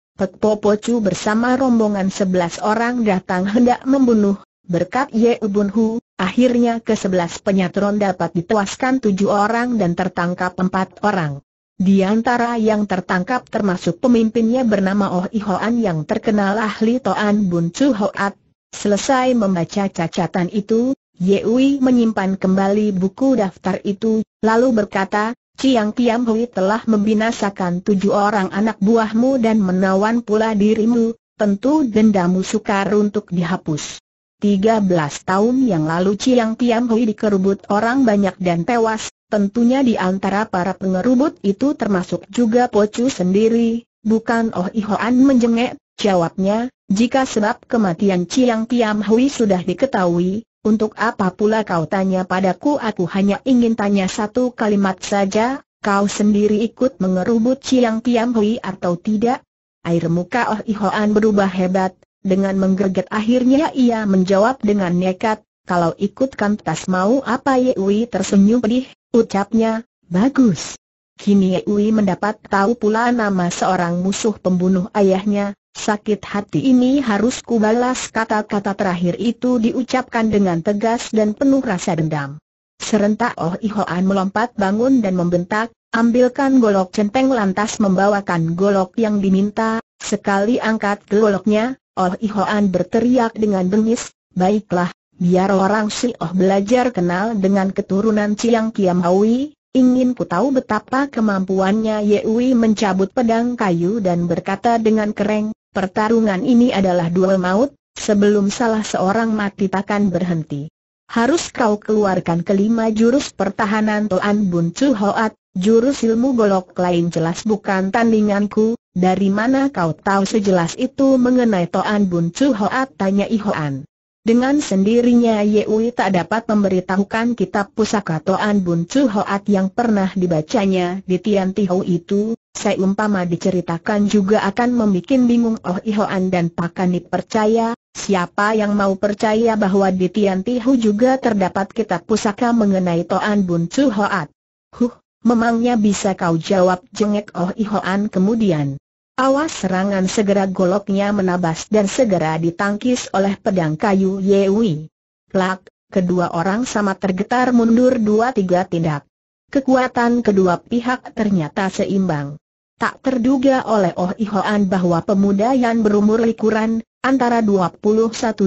Chu bersama rombongan sebelas orang datang hendak membunuh, berkat Ye Ubun Hu, akhirnya ke sebelas penyatron dapat dituaskan tujuh orang dan tertangkap empat orang. Di antara yang tertangkap termasuk pemimpinnya bernama Oh Ihoan yang terkenal ahli Toan Bun Chu Hoat. Selesai membaca cacatan itu, Ui menyimpan kembali buku daftar itu, lalu berkata, Ciang Kiam Hui telah membinasakan tujuh orang anak buahmu dan menawan pula dirimu, tentu dendamu sukar untuk dihapus. Tiga belas tahun yang lalu Ciang Kiam Hui dikerubut orang banyak dan tewas, tentunya di antara para pengerubut itu termasuk juga Pocu sendiri, bukan Oh Ihoan menjengek, jawabnya, jika sebab kematian Ciang Kiam Hui sudah diketahui, untuk apa pula kau tanya padaku aku hanya ingin tanya satu kalimat saja, kau sendiri ikut mengerubut Chiang Piam Hui atau tidak? Air muka Oh Ihoan berubah hebat, dengan menggerget akhirnya ia menjawab dengan nekat, kalau ikut tas mau apa Ye Hui tersenyum pedih, ucapnya, bagus. Kini Ye Hui mendapat tahu pula nama seorang musuh pembunuh ayahnya, Sakit hati ini harus kubalas kata-kata terakhir itu diucapkan dengan tegas dan penuh rasa dendam. Serentak Oh Ihoan melompat bangun dan membentak, ambilkan golok centeng lantas membawakan golok yang diminta, sekali angkat goloknya, Oh Ihoan berteriak dengan bengis, baiklah, biar orang si Oh belajar kenal dengan keturunan Ciang Kiam Hawi, Ingin ku tahu betapa kemampuannya Yewi mencabut pedang kayu dan berkata dengan kereng, Pertarungan ini adalah duel maut, sebelum salah seorang mati takkan berhenti. Harus kau keluarkan kelima jurus pertahanan Toan Bun Chu Hoat, jurus ilmu golok lain jelas bukan tandinganku, dari mana kau tahu sejelas itu mengenai Toan Bun Chu Hoat tanya Ihoan. Dengan sendirinya Yewi tak dapat memberitahukan kitab pusaka Toan Bun Chu Hoat yang pernah dibacanya di Tian Tihou itu, saya umpama diceritakan juga akan membuat bingung Oh Ihoan dan Pakani percaya, siapa yang mau percaya bahwa di Tian Tihu juga terdapat kitab pusaka mengenai Toan Bun Hoat. Huh, memangnya bisa kau jawab jengek Oh Ihoan kemudian. Awas serangan segera goloknya menabas dan segera ditangkis oleh pedang kayu Yewi. Klak, kedua orang sama tergetar mundur dua tiga tindak. Kekuatan kedua pihak ternyata seimbang. Tak terduga oleh Oh Ihoan bahwa pemuda yang berumur likuran, antara 21-25,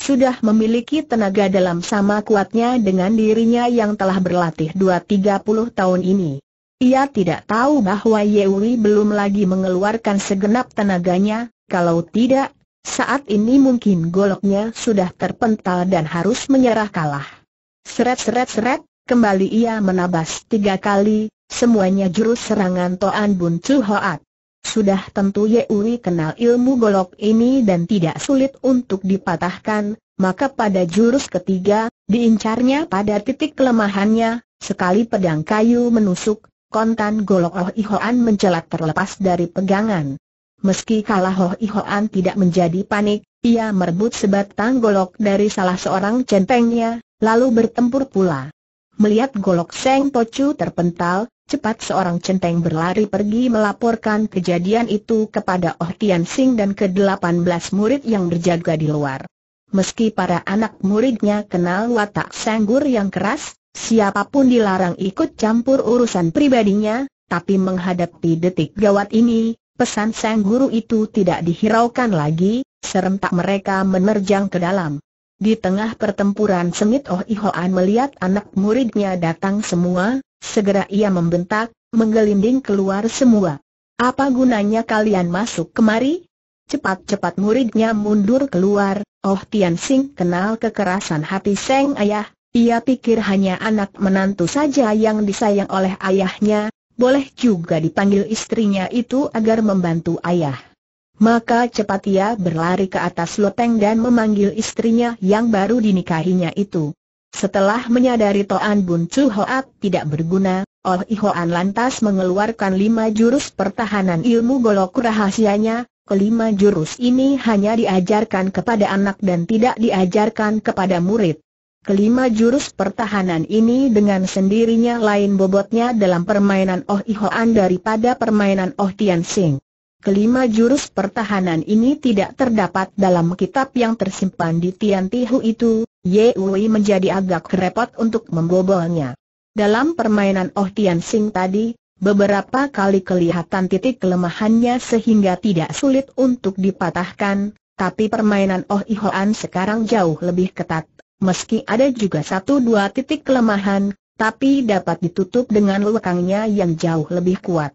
sudah memiliki tenaga dalam sama kuatnya dengan dirinya yang telah berlatih 2-30 tahun ini. Ia tidak tahu bahwa Yewi belum lagi mengeluarkan segenap tenaganya, kalau tidak, saat ini mungkin goloknya sudah terpental dan harus menyerah kalah. Seret-seret-seret, kembali ia menabas tiga kali, Semuanya jurus serangan Toan Bun Chu Hoat. Sudah tentu Yeuri kenal ilmu golok ini dan tidak sulit untuk dipatahkan, maka pada jurus ketiga, diincarnya pada titik kelemahannya, sekali pedang kayu menusuk, kontan golok Oh Ihoan mencelat terlepas dari pegangan. Meski kalah Oh Ihoan tidak menjadi panik, ia merebut sebatang golok dari salah seorang centengnya, lalu bertempur pula. Melihat golok Seng Tocu terpental, cepat seorang centeng berlari pergi melaporkan kejadian itu kepada Oh Tian Sing dan ke-18 murid yang berjaga di luar. Meski para anak muridnya kenal watak Gur yang keras, siapapun dilarang ikut campur urusan pribadinya, tapi menghadapi detik gawat ini, pesan Sang Guru itu tidak dihiraukan lagi, serentak mereka menerjang ke dalam. Di tengah pertempuran sengit Oh Ihoan melihat anak muridnya datang semua, segera ia membentak, menggelinding keluar semua. Apa gunanya kalian masuk kemari? Cepat-cepat muridnya mundur keluar, Oh Tian Sing kenal kekerasan hati Seng Ayah, ia pikir hanya anak menantu saja yang disayang oleh ayahnya, boleh juga dipanggil istrinya itu agar membantu ayah. Maka cepat ia berlari ke atas loteng dan memanggil istrinya yang baru dinikahinya itu. Setelah menyadari Toan Bun Chu Hoat tidak berguna, Oh Ihoan lantas mengeluarkan lima jurus pertahanan ilmu golok rahasianya, kelima jurus ini hanya diajarkan kepada anak dan tidak diajarkan kepada murid. Kelima jurus pertahanan ini dengan sendirinya lain bobotnya dalam permainan Oh Ihoan daripada permainan Oh Tian Sing. Kelima jurus pertahanan ini tidak terdapat dalam kitab yang tersimpan di Tian Tihu itu, Ye Wei menjadi agak repot untuk membobolnya. Dalam permainan Oh Tian Sing tadi, beberapa kali kelihatan titik kelemahannya sehingga tidak sulit untuk dipatahkan, tapi permainan Oh Ihoan sekarang jauh lebih ketat. Meski ada juga satu dua titik kelemahan, tapi dapat ditutup dengan lekangnya yang jauh lebih kuat.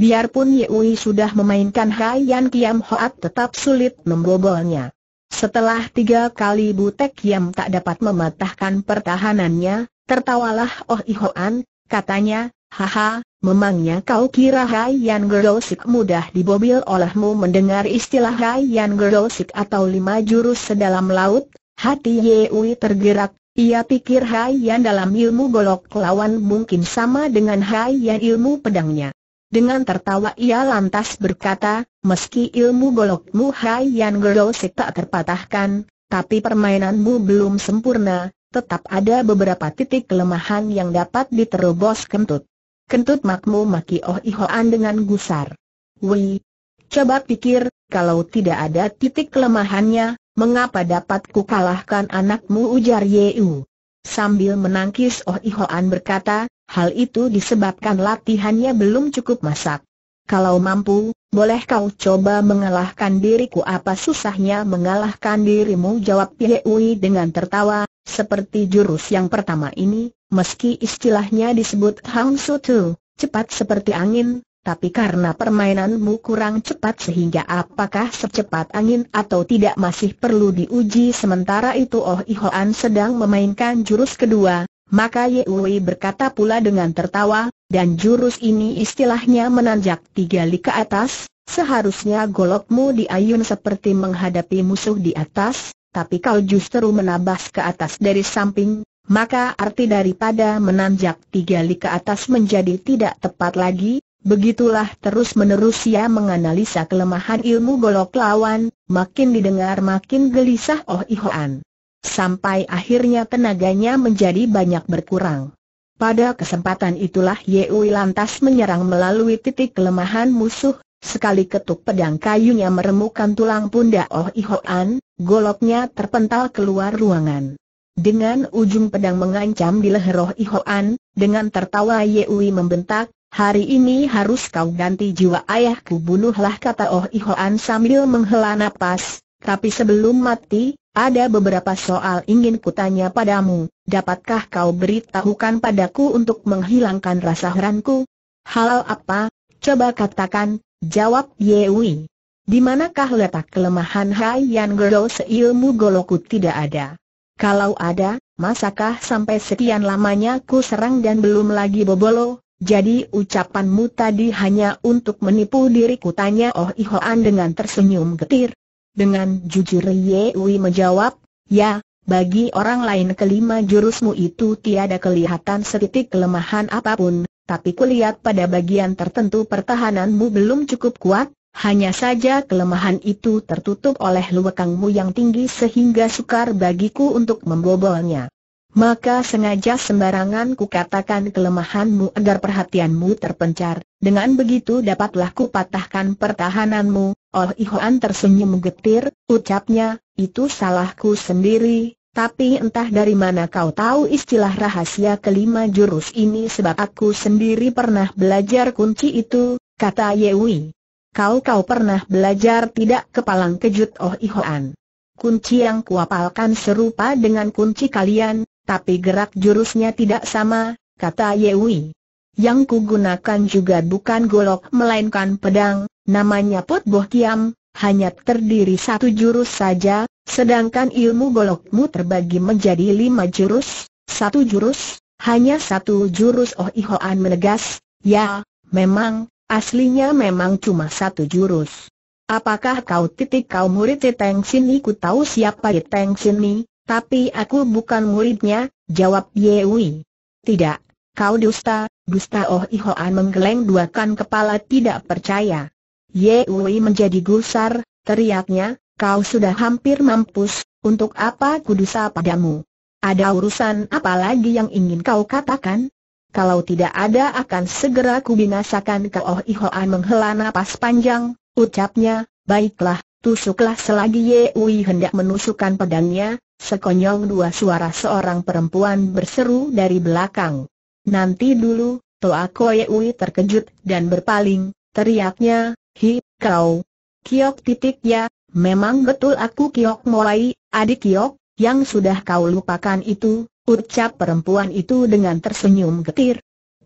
Biarpun Ye Ui sudah memainkan Hai Yan Kiam Hoat tetap sulit membobolnya. Setelah tiga kali Butek Kiam tak dapat mematahkan pertahanannya, tertawalah Oh I Hoan, katanya, haha, memangnya kau kira Hai Yan Gerosik mudah dibobil olehmu mendengar istilah Hai Yan Gerosik atau lima jurus sedalam laut? Hati Ye Ui tergerak, ia pikir Hai Yan dalam ilmu golok lawan mungkin sama dengan Hai Yan ilmu pedangnya. Dengan tertawa ia lantas berkata, meski ilmu golokmu Hai Yan Gerosik tak terpatahkan, tapi permainanmu belum sempurna, tetap ada beberapa titik kelemahan yang dapat diterobos kentut. Kentut makmu maki Oh Ihoan dengan gusar. Wih, coba pikir, kalau tidak ada titik kelemahannya, mengapa dapat ku kalahkan anakmu ujar Yeu. Sambil menangkis Oh Ihoan berkata, Hal itu disebabkan latihannya belum cukup masak. Kalau mampu, boleh kau coba mengalahkan diriku apa susahnya mengalahkan dirimu jawab Pie Ui dengan tertawa, seperti jurus yang pertama ini, meski istilahnya disebut Hang Su Tu, cepat seperti angin, tapi karena permainanmu kurang cepat sehingga apakah secepat angin atau tidak masih perlu diuji sementara itu Oh Ihoan sedang memainkan jurus kedua, maka Wei berkata pula dengan tertawa, dan jurus ini istilahnya menanjak tiga li ke atas, seharusnya golokmu diayun seperti menghadapi musuh di atas, tapi kau justru menabas ke atas dari samping, maka arti daripada menanjak tiga li ke atas menjadi tidak tepat lagi, begitulah terus-menerus ia menganalisa kelemahan ilmu golok lawan, makin didengar makin gelisah Oh Ihoan sampai akhirnya tenaganya menjadi banyak berkurang. Pada kesempatan itulah Yewi lantas menyerang melalui titik kelemahan musuh, sekali ketuk pedang kayunya meremukkan tulang pundak Oh Ihoan, goloknya terpental keluar ruangan. Dengan ujung pedang mengancam di leher Oh Ihoan, dengan tertawa Yewi membentak, Hari ini harus kau ganti jiwa ayahku bunuhlah kata Oh Ihoan sambil menghela napas, tapi sebelum mati, ada beberapa soal ingin kutanya padamu, dapatkah kau beritahukan padaku untuk menghilangkan rasa heranku? Hal apa? Coba katakan, jawab Yewi. Di manakah letak kelemahan Hai Yan Gero seilmu goloku tidak ada? Kalau ada, masakah sampai sekian lamanya ku serang dan belum lagi bobolo? Jadi ucapanmu tadi hanya untuk menipu diriku tanya Oh Ihoan dengan tersenyum getir. Dengan jujur Ye Wei menjawab, ya, bagi orang lain kelima jurusmu itu tiada kelihatan setitik kelemahan apapun, tapi kulihat pada bagian tertentu pertahananmu belum cukup kuat, hanya saja kelemahan itu tertutup oleh luwakangmu yang tinggi sehingga sukar bagiku untuk membobolnya. Maka sengaja sembarangan kukatakan kelemahanmu agar perhatianmu terpencar, dengan begitu dapatlah kupatahkan pertahananmu, Oh Ihoan tersenyum getir, ucapnya, itu salahku sendiri, tapi entah dari mana kau tahu istilah rahasia kelima jurus ini sebab aku sendiri pernah belajar kunci itu, kata Yewi. Kau-kau pernah belajar tidak kepalang kejut Oh Ihoan. Kunci yang kuapalkan serupa dengan kunci kalian, tapi gerak jurusnya tidak sama, kata Yewi. Yang kugunakan juga bukan golok melainkan pedang, Namanya Pot Boh Kiam, hanya terdiri satu jurus saja, sedangkan ilmu golokmu terbagi menjadi lima jurus, satu jurus, hanya satu jurus Oh Ihoan menegas, ya, memang, aslinya memang cuma satu jurus. Apakah kau titik kau murid Teng Ni? Ku tahu siapa Teng Ni, tapi aku bukan muridnya, jawab Yewi. Tidak, kau dusta, dusta Oh Ihoan menggeleng duakan kepala tidak percaya. Wei menjadi gusar, teriaknya, kau sudah hampir mampus, untuk apa kudusa padamu? Ada urusan apa lagi yang ingin kau katakan? Kalau tidak ada akan segera kubinasakan kau Oh Ihoan menghela napas panjang, ucapnya, baiklah, tusuklah selagi Ye Wei hendak menusukkan pedangnya, sekonyong dua suara seorang perempuan berseru dari belakang. Nanti dulu, Toa Koye Ui terkejut dan berpaling, teriaknya, Hi, kau. Kiok titik ya, memang betul aku Kiok mulai, adik Kiok, yang sudah kau lupakan itu, ucap perempuan itu dengan tersenyum getir.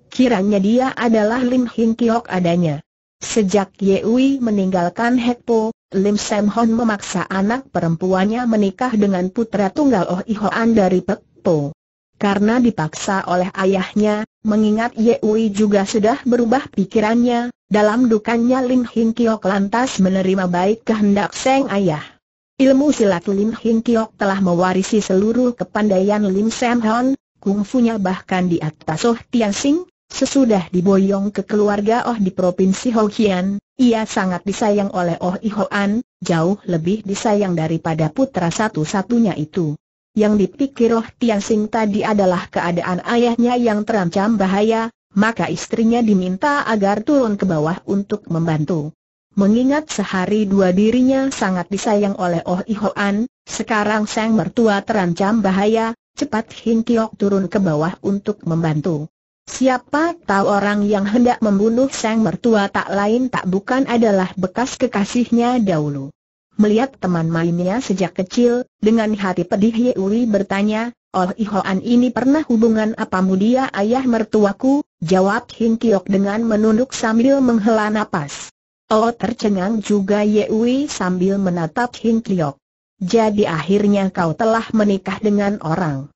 Kiranya dia adalah Lim Hing Kiok adanya. Sejak Yewi meninggalkan Hekpo, Lim Sam Hon memaksa anak perempuannya menikah dengan putra tunggal Oh Ihoan dari Pekpo. Karena dipaksa oleh ayahnya, mengingat Ye Wei juga sudah berubah pikirannya, dalam dukanya Lim Hing Kiok lantas menerima baik kehendak Seng Ayah. Ilmu silat Lim Hing Kiok telah mewarisi seluruh kepandaian Lim Sam Hon, kungfunya bahkan di atas Oh Tian Sing, sesudah diboyong ke keluarga Oh di Provinsi Hokkien, ia sangat disayang oleh Oh I An, jauh lebih disayang daripada putra satu-satunya itu. Yang dipikir Loh Tian tadi adalah keadaan ayahnya yang terancam bahaya, maka istrinya diminta agar turun ke bawah untuk membantu. Mengingat sehari dua dirinya sangat disayang oleh Oh Ihoan, sekarang sang mertua terancam bahaya, cepat Hin Kiok turun ke bawah untuk membantu. Siapa tahu orang yang hendak membunuh sang mertua tak lain tak bukan adalah bekas kekasihnya dahulu. Melihat teman mainnya sejak kecil, dengan hati pedih Uri bertanya, Oh Ihoan ini pernah hubungan apa dia ayah mertuaku? Jawab Hing Kiok dengan menunduk sambil menghela napas. Oh tercengang juga Uri sambil menatap Hing Kiok. Jadi akhirnya kau telah menikah dengan orang